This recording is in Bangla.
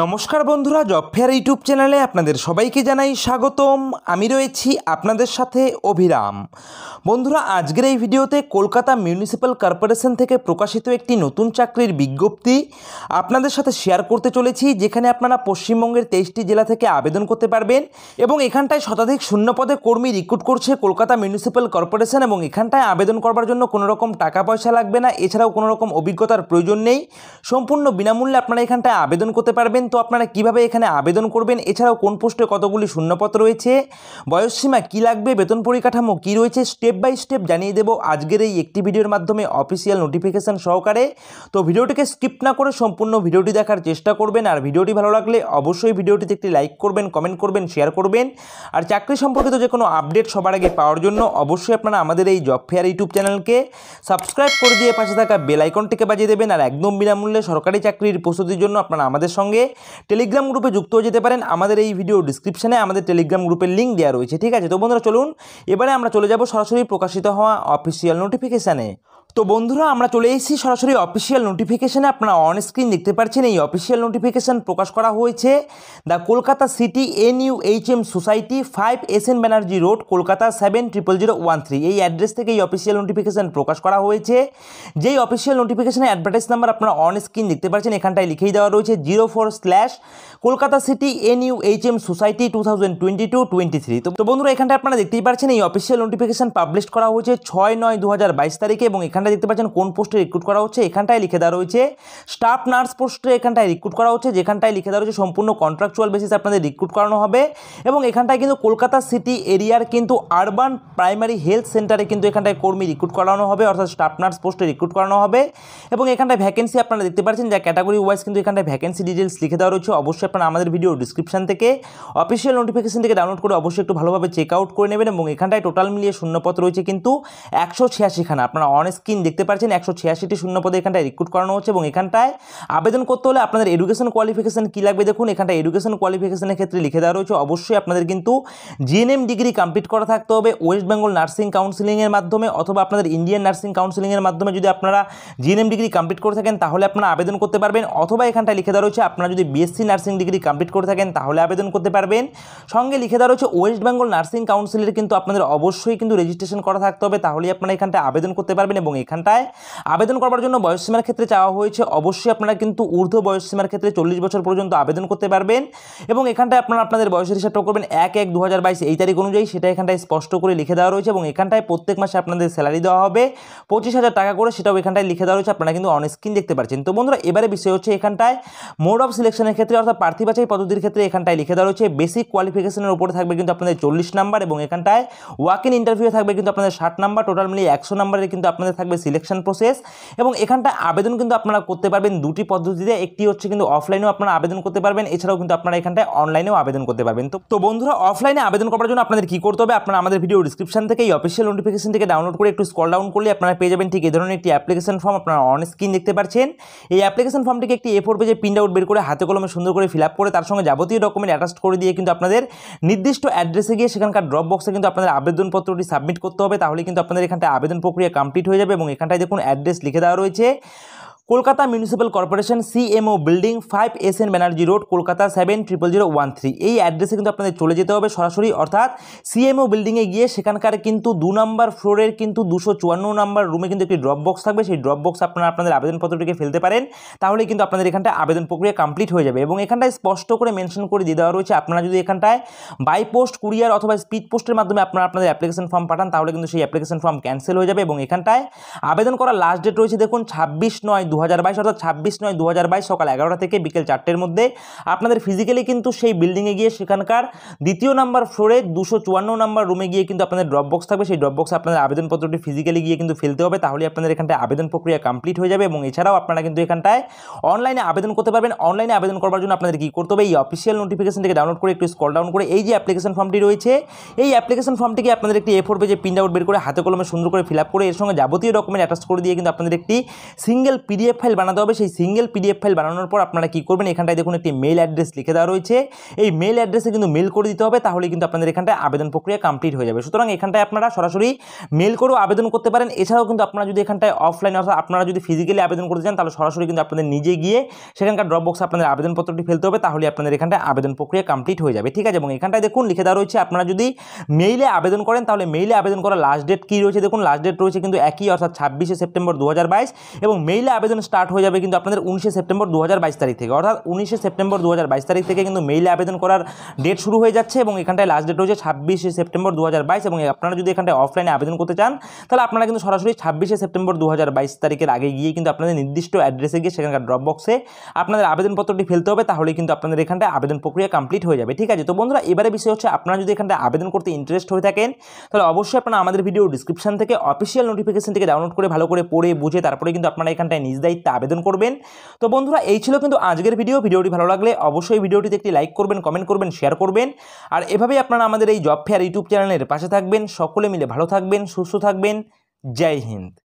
নমস্কার বন্ধুরা জব ফেয়ার ইউটিউব চ্যানেলে আপনাদের সবাইকে জানাই স্বাগতম আমি রয়েছি আপনাদের সাথে অভিরাম বন্ধুরা আজকের এই ভিডিওতে কলকাতা মিউনিসিপ্যাল কর্পোরেশন থেকে প্রকাশিত একটি নতুন চাকরির বিজ্ঞপ্তি আপনাদের সাথে শেয়ার করতে চলেছি যেখানে আপনারা পশ্চিমবঙ্গের তেইশটি জেলা থেকে আবেদন করতে পারবেন এবং এখানটায় শতাধিক শূন্য পদে কর্মী রিক্রুট করছে কলকাতা মিউনিসিপ্যাল কর্পোরেশন এবং এখানটায় আবেদন করবার জন্য কোনো রকম টাকা পয়সা লাগবে না এছাড়াও কোনো রকম অভিজ্ঞতার প্রয়োজন নেই সম্পূর্ণ বিনামূল্যে আপনারা এখানটায় আবেদন করতে পারবেন পারবেন তো আপনারা কিভাবে এখানে আবেদন করবেন এছাড়াও কোন পোস্টে কতগুলি শূন্যপদ রয়েছে বয়সসীমা কি লাগবে বেতন পরিকাঠামো কি রয়েছে স্টেপ বাই স্টেপ জানিয়ে দেব আজকের এই একটি ভিডিওর মাধ্যমে অফিসিয়াল নোটিফিকেশান সহকারে তো ভিডিওটিকে স্কিপ না করে সম্পূর্ণ ভিডিওটি দেখার চেষ্টা করবেন আর ভিডিওটি ভালো লাগলে অবশ্যই ভিডিওটিতে একটি লাইক করবেন কমেন্ট করবেন শেয়ার করবেন আর চাকরি সম্পর্কিত যে কোনো আপডেট সবার আগে পাওয়ার জন্য অবশ্যই আপনারা আমাদের এই জব ফেয়ার ইউটিউব চ্যানেলকে সাবস্ক্রাইব করে দিয়ে পাশে থাকা বেল আইকনটিকে বাজিয়ে দেবেন আর একদম বিনামূল্যে সরকারি চাকরির প্রস্তুতির জন্য আপনারা আমাদের সঙ্গে সঙ্গে টেলিগ্রাম গ্রুপে যুক্ত হয়ে যেতে পারেন আমাদের এই ভিডিও ডিসক্রিপশানে আমাদের টেলিগ্রাম গ্রুপের লিঙ্ক দেওয়া রয়েছে ঠিক আছে তো বন্ধুরা চলুন এবারে আমরা চলে যাব সরাসরি প্রকাশিত হওয়া অফিসিয়াল নোটিফিকেশানে তো বন্ধুরা আমরা চলে এসেছি সরাসরি অফিসিয়াল নোটিফিকেশানে আপনারা অন স্ক্রিন দেখতে পাচ্ছেন এই অফিসিয়াল নোটিফিকেশান প্রকাশ করা হয়েছে the Kolkata city N U H M society five S N Banerjee road Kolkata seven triple zero one three এই অ্যাড্রেস থেকে এই অফিসিয়াল নোটিফিকেশান প্রকাশ করা হয়েছে যেই অফিসিয়াল নোটিফিকেশানে অ্যাডভার্টাইজ নাম্বার আপনারা অন স্ক্রিন দেখতে পাচ্ছেন এখানটায় লিখেই দেওয়া রয়েছে zero four slash Kolkata city N U H M society two thousand twenty two twenty three তো বন্ধুরা এখানটা আপনারা দেখতেই পাচ্ছেন এই অফিসিয়াল নোটিফিকেশান পাবলিশ করা হয়েছে ছয় নয় দু হাজার বাইশ তারিখে এবং এখানে এখানটায় দেখতে পাচ্ছেন কোন পোস্টে রিক্রুট করা হচ্ছে এখানটায় লিখে দেওয়া রয়েছে স্টাফ নার্স পোস্টে এখানটায় রিক্রুট করা হচ্ছে যেখানটায় লিখে দেওয়া রয়েছে সম্পূর্ণ কন্ট্রাকচুয়াল বেসিসে আপনাদের রিক্রুট করানো হবে এবং এখানটায় কিন্তু কলকাতা সিটি এরিয়ার কিন্তু আরবান প্রাইমারি হেলথ সেন্টারে কিন্তু এখানটায় কর্মী রিক্রুট করানো হবে অর্থাৎ স্টাফ নার্স পোস্টে রিক্রুট করানো হবে এবং এখানটায় ভ্যাকেন্সি আপনারা দেখতে পাচ্ছেন যা ক্যাটাগরি ওয়াইজ কিন্তু এখানটায় ভ্যাকেন্সি ডিটেলস লিখে দেওয়া রয়েছে অবশ্যই আপনারা আমাদের ভিডিও ডিসক্রিপশন থেকে অফিসিয়াল নোটিফিকেশন থেকে ডাউনলোড করে অবশ্যই একটু ভালোভাবে চেক আউট করে নেবেন এবং এখানটায় টোটাল মিলিয়ে শূন্যপথ রয়েছে কিন্তু একশো ছিয়াশিখানা আপনারা অন স্ক্রিন তিন দেখতে পাচ্ছেন একশো ছিয়াশিটি শূন্যপদে এখানটায় রিক্রুট করানো হচ্ছে এবং এখানটায় আবেদন করতে হলে আপনাদের এডুকেশন কোয়ালিফিকেশান কী লাগবে দেখুন এখানটায় এডুকেশন কোয়ালিফিকেশানের ক্ষেত্রে লিখে দেওয়া রয়েছে অবশ্যই আপনাদের কিন্তু জিএনএম ডিগ্রি কমপ্লিট করা থাকতে হবে ওয়েস্ট বেঙ্গল নার্সিং কাউন্সিলিংয়ের মাধ্যমে অথবা আপনাদের ইন্ডিয়ান নার্সিং কাউন্সিলিংয়ের মাধ্যমে যদি আপনারা জিএনএম ডিগ্রি কমপ্লিট করে থাকেন তাহলে আপনারা আবেদন করতে পারবেন অথবা এখানটায় লিখে দেওয়া রয়েছে আপনারা যদি বিএসসি নার্সিং ডিগ্রি কমপ্লিট করে থাকেন তাহলে আবেদন করতে পারবেন সঙ্গে লিখে দেওয়া রয়েছে ওয়েস্ট বেঙ্গল নার্সিং কাউন্সিলের কিন্তু আপনাদের অবশ্যই কিন্তু রেজিস্ট্রেশন করা থাকতে হবে তাহলেই আপনারা এখানটায় আবেদন করতে পারবেন এবং এখানটায় আবেদন করবার জন্য বয়সসীমার ক্ষেত্রে চাওয়া হয়েছে অবশ্যই আপনারা কিন্তু ঊর্ধ্ব বয়সসীমার ক্ষেত্রে চল্লিশ বছর পর্যন্ত আবেদন করতে পারবেন এবং এখানটায় আপনারা আপনাদের বয়সের হিসাবটা করবেন এক এক দু এই তারিখ অনুযায়ী সেটা এখানটায় স্পষ্ট করে লিখে দেওয়া রয়েছে এবং এখানটায় প্রত্যেক মাসে আপনাদের স্যালারি দেওয়া হবে পঁচিশ হাজার টাকা করে সেটাও এখানটায় লিখে দেওয়া রয়েছে আপনারা কিন্তু অন স্ক্রিন দেখতে পাচ্ছেন তো বন্ধুরা এবারে বিষয় হচ্ছে এখানটায় মোড অফ সিলেকশনের ক্ষেত্রে অর্থাৎ প্রার্থী বাছাই পদ্ধতির ক্ষেত্রে এখানটায় লিখে দেওয়া রয়েছে বেসিক কোয়ালিফিকেশনের উপরে থাকবে কিন্তু আপনাদের চল্লিশ নাম্বার এবং এখানটায় ওয়াক ইন ইন্টারভিউ থাকবে কিন্তু আপনাদের ষাট নাম্বার টোটাল মিলিয়ে একশো নাম্বারে কিন্তু আপনাদের থাকবে সিলেকশন প্রসেস এবং এখানটা আবেদন কিন্তু আপনারা করতে পারবেন দুটি পদ্ধতিতে একটি হচ্ছে কিন্তু অফলাইনেও আপনারা আবেদন করতে পারবেন এছাড়াও কিন্তু আপনারা এখানটায় অনলাইনেও আবেদন করতে পারবেন তো তো বন্ধুরা অফলাইনে আবেদন করার জন্য আপনাদের কী করতে হবে আপনারা আমাদের ভিডিও ডিসক্রিপশন থেকে এই অফিসিয়াল থেকে ডাউনলোড করে একটু স্কল ডাউন করলে আপনারা পেয়ে যাবেন ঠিক এই ধরনের একটি অ্যাপ্লিকেশন ফর্ম আপনারা অন স্ক্রিন দেখতে পাচ্ছেন এই অ্যাপ্লিকেশন ফর্মটিকে একটি এ ফোর পেজে প্রিন্ট আউট বের করে হাতে কলমে সুন্দর করে ফিল আপ করে তার সঙ্গে যাবতীয় ডকুমেন্ট অ্যাটাচ করে দিয়ে কিন্তু আপনাদের নির্দিষ্ট অ্যাড্রেসে গিয়ে সেখানকার ড্রপ বক্সে কিন্তু আপনাদের আবেদনপত্রটি সাবমিট করতে হবে তাহলে কিন্তু আপনাদের এখানটা আবেদন প্রক্রিয়া কমপ্লিট হয়ে যাবে এবং এখানটায় দেখুন অ্যাড্রেস লিখে দেওয়া রয়েছে Kolkata municipal corporation CMO building five S N Banerjee road Kolkata seven triple zero one three এই অ্যাড্রেসে কিন্তু আপনাদের চলে যেতে হবে সরাসরি অর্থাৎ সিএমও বিল্ডিংয়ে গিয়ে সেখানকার কিন্তু দু নম্বর ফ্লোরের কিন্তু দুশো চুয়ান্ন নম্বর রুমে কিন্তু একটি ড্রপ বক্স থাকবে সেই ড্রপ বক্স আপনারা আপনাদের আবেদনপত্রটিকে ফেলতে পারেন তাহলে কিন্তু আপনাদের এখানটায় আবেদন প্রক্রিয়া কমপ্লিট হয়ে যাবে এবং এখানটায় স্পষ্ট করে মেনশন করে দিয়ে দেওয়া রয়েছে আপনারা যদি এখানটায় বাই পোস্ট কুরিয়ার অথবা স্পিড পোস্টের মাধ্যমে আপনারা আপনাদের অ্যাপ্লিকেশন ফর্ম পাঠান তাহলে কিন্তু সেই অ্যাপ্লিকেশন ফর্ম ক্যান্সেল হয়ে যাবে এবং এখানটায় আবেদন করার লাস্ট ডেট রয়েছে দেখুন ছাব্বিশ নয় দু হাজার বাইশ অর্থাৎ ছাব্বিশ নয় দু হাজার বাইশ সকাল এগারোটা থেকে বিকেল চারটের মধ্যে আপনাদের ফিজিক্যালি কিন্তু সেই বিল্ডিংয়ে গিয়ে সেখানকার দ্বিতীয় নাম্বার ফ্লোরে দুশো চুয়ান্ন নাম্বার রুমে গিয়ে কিন্তু আপনাদের ড্রপ বক্স থাকবে সেই ড্রপ বক্সে আপনাদের আবেদনপত্রটি ফিজিক্যালি গিয়ে কিন্তু ফেলতে হবে তাহলে আপনাদের এখানটায় আবেদন প্রক্রিয়া কমপ্লিট হয়ে যাবে এবং এছাড়াও আপনারা কিন্তু এখানটায় অনলাইনে আবেদন করতে পারবেন অনলাইনে আবেদন করার জন্য আপনাদের কি করতে হবে এই অফিসিয়াল নোটিফিকেশনটিকে ডাউনলোড করে একটু স্কল ডাউন করে এই যে অ্যাপ্লিকেশন ফর্মটি রয়েছে এই অ্যাপ্লিকেশন ফর্মটিকে আপনাদের একটি এ ফোর পেজে প্রিন্ট আউট বের করে হাতে কলমে সুন্দর করে ফিল আপ করে এর সঙ্গে যাবতীয় ডকুমেন্ট অ্যাটাচ করে দিয়ে কিন্তু আপনাদের একটি সিঙ্গেল পিডিএফ পিডিএফ ফাইল বানাতে হবে সেই সিঙ্গেল পিডিএফ ফাইল বানানোর পর আপনারা কী করবেন এখানটায় দেখুন একটি মেল অ্যাড্রেস লিখে দেওয়া রয়েছে এই মেল অ্যাড্রেসে কিন্তু মেল করে দিতে হবে তাহলে কিন্তু আপনাদের এখানটায় আবেদন প্রক্রিয়া কমপ্লিট হয়ে যাবে সুতরাং এখানটায় আপনারা সরাসরি মেল করেও আবেদন করতে পারেন এছাড়াও কিন্তু আপনারা যদি এখানটায় অফলাইন অর্থাৎ আপনারা যদি ফিজিক্যালি আবেদন করতে চান তাহলে সরাসরি কিন্তু আপনাদের নিজে গিয়ে সেখানকার ড্রপ বক্সে আপনাদের আবেদনপত্রটি ফেলতে হবে তাহলে আপনাদের এখানটায় আবেদন প্রক্রিয়া কমপ্লিট হয়ে যাবে ঠিক আছে এবং এখানটায় দেখুন লিখে দেওয়া রয়েছে আপনারা যদি মেইলে আবেদন করেন তাহলে মেইলে আবেদন করার লাস্ট ডেট কী রয়েছে দেখুন লাস্ট ডেট রয়েছে কিন্তু একই অর্থাৎ ছাব্বিশে সেপ্টেম্বর দু এবং মেইলে আবেদন সেশন স্টার্ট হয়ে যাবে কিন্তু আপনাদের উনিশে সেপ্টেম্বর দু তারিখ থেকে অর্থাৎ উনিশে সেপ্টেম্বর দু তারিখ থেকে কিন্তু মেইলে আবেদন করার ডেট শুরু হয়ে যাচ্ছে এবং এখানটায় লাস্ট ডেট হচ্ছে ছাব্বিশে সেপ্টেম্বর দু এবং আপনারা যদি এখানটায় অফলাইনে আবেদন করতে চান তাহলে আপনারা কিন্তু সরাসরি ছাব্বিশে সেপ্টেম্বর দু তারিখের আগে গিয়ে কিন্তু আপনাদের নির্দিষ্ট অ্যাড্রেসে গিয়ে সেখানকার ড্রপ বক্সে আপনাদের আবেদনপত্রটি ফেলতে হবে তাহলে কিন্তু আপনাদের এখানটায় আবেদন প্রক্রিয়া কমপ্লিট হয়ে যাবে ঠিক আছে তো বন্ধুরা এবারে বিষয় হচ্ছে আপনারা যদি এখানটায় আবেদন করতে ইন্টারেস্ট হয়ে থাকেন তাহলে অবশ্যই আপনারা আমাদের ভিডিও ডিসক্রিপশন থেকে অফিসিয়াল থেকে ডাউনলোড করে ভালো করে পড়ে বুঝে তারপরে কিন্তু আপনারা এখানটায় নিজ দায়িত্বে আবেদন করবেন তো বন্ধুরা এই ছিল কিন্তু আজকের ভিডিও ভিডিওটি ভালো লাগলে অবশ্যই ভিডিওটিতে একটি লাইক করবেন কমেন্ট করবেন শেয়ার করবেন আর এভাবেই আপনারা আমাদের এই জব ফেয়ার ইউটিউব চ্যানেলের পাশে থাকবেন সকলে মিলে ভালো থাকবেন সুস্থ থাকবেন জয় হিন্দ